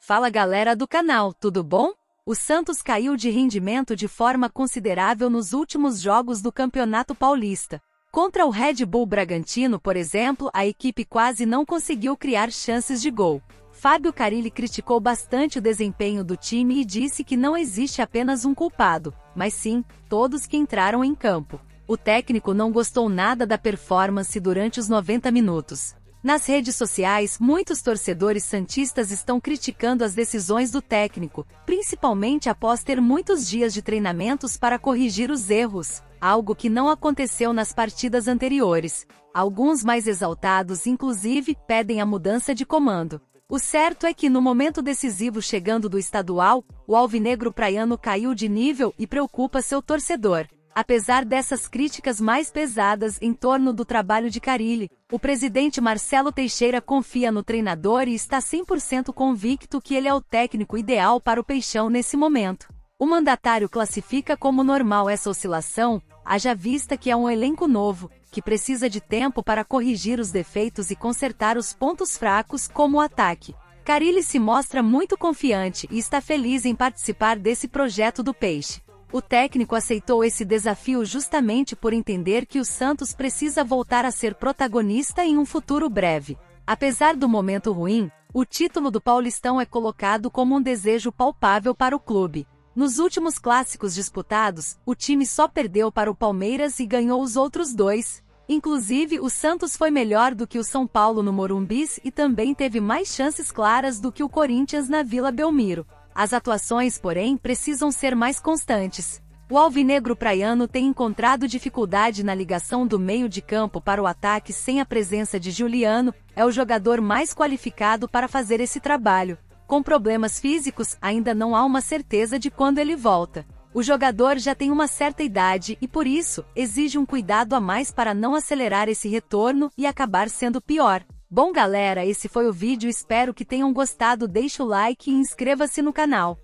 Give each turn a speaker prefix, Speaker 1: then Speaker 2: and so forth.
Speaker 1: Fala galera do canal, tudo bom? O Santos caiu de rendimento de forma considerável nos últimos jogos do Campeonato Paulista. Contra o Red Bull Bragantino, por exemplo, a equipe quase não conseguiu criar chances de gol. Fábio Carilli criticou bastante o desempenho do time e disse que não existe apenas um culpado, mas sim, todos que entraram em campo. O técnico não gostou nada da performance durante os 90 minutos. Nas redes sociais, muitos torcedores santistas estão criticando as decisões do técnico, principalmente após ter muitos dias de treinamentos para corrigir os erros, algo que não aconteceu nas partidas anteriores. Alguns mais exaltados, inclusive, pedem a mudança de comando. O certo é que no momento decisivo chegando do estadual, o alvinegro praiano caiu de nível e preocupa seu torcedor. Apesar dessas críticas mais pesadas em torno do trabalho de Carilli, o presidente Marcelo Teixeira confia no treinador e está 100% convicto que ele é o técnico ideal para o Peixão nesse momento. O mandatário classifica como normal essa oscilação, haja vista que é um elenco novo, que precisa de tempo para corrigir os defeitos e consertar os pontos fracos como o ataque. Carilli se mostra muito confiante e está feliz em participar desse projeto do Peixe. O técnico aceitou esse desafio justamente por entender que o Santos precisa voltar a ser protagonista em um futuro breve. Apesar do momento ruim, o título do Paulistão é colocado como um desejo palpável para o clube. Nos últimos clássicos disputados, o time só perdeu para o Palmeiras e ganhou os outros dois. Inclusive, o Santos foi melhor do que o São Paulo no Morumbis e também teve mais chances claras do que o Corinthians na Vila Belmiro. As atuações, porém, precisam ser mais constantes. O alvinegro praiano tem encontrado dificuldade na ligação do meio de campo para o ataque sem a presença de Juliano, é o jogador mais qualificado para fazer esse trabalho. Com problemas físicos, ainda não há uma certeza de quando ele volta. O jogador já tem uma certa idade e, por isso, exige um cuidado a mais para não acelerar esse retorno e acabar sendo pior. Bom galera, esse foi o vídeo, espero que tenham gostado, Deixe o like e inscreva-se no canal.